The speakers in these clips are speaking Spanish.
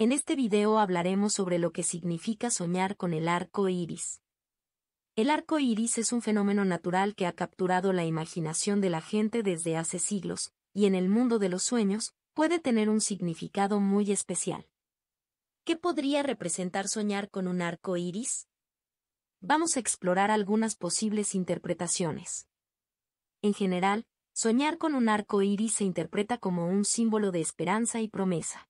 En este video hablaremos sobre lo que significa soñar con el arco iris. El arco iris es un fenómeno natural que ha capturado la imaginación de la gente desde hace siglos, y en el mundo de los sueños, puede tener un significado muy especial. ¿Qué podría representar soñar con un arco iris? Vamos a explorar algunas posibles interpretaciones. En general, soñar con un arco iris se interpreta como un símbolo de esperanza y promesa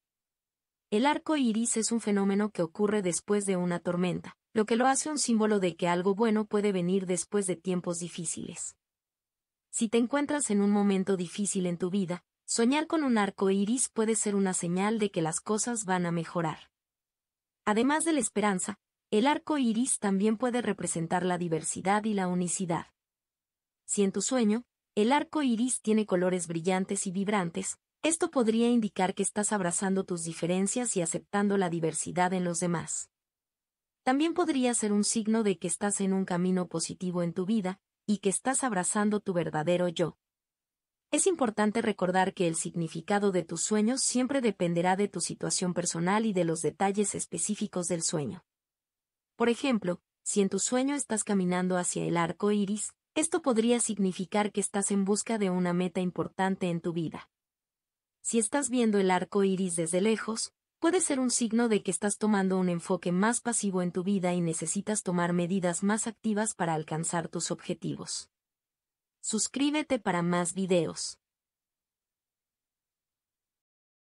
el arco iris es un fenómeno que ocurre después de una tormenta, lo que lo hace un símbolo de que algo bueno puede venir después de tiempos difíciles. Si te encuentras en un momento difícil en tu vida, soñar con un arco iris puede ser una señal de que las cosas van a mejorar. Además de la esperanza, el arco iris también puede representar la diversidad y la unicidad. Si en tu sueño, el arco iris tiene colores brillantes y vibrantes, esto podría indicar que estás abrazando tus diferencias y aceptando la diversidad en los demás. También podría ser un signo de que estás en un camino positivo en tu vida, y que estás abrazando tu verdadero yo. Es importante recordar que el significado de tus sueños siempre dependerá de tu situación personal y de los detalles específicos del sueño. Por ejemplo, si en tu sueño estás caminando hacia el arco iris, esto podría significar que estás en busca de una meta importante en tu vida. Si estás viendo el arco iris desde lejos, puede ser un signo de que estás tomando un enfoque más pasivo en tu vida y necesitas tomar medidas más activas para alcanzar tus objetivos. Suscríbete para más videos.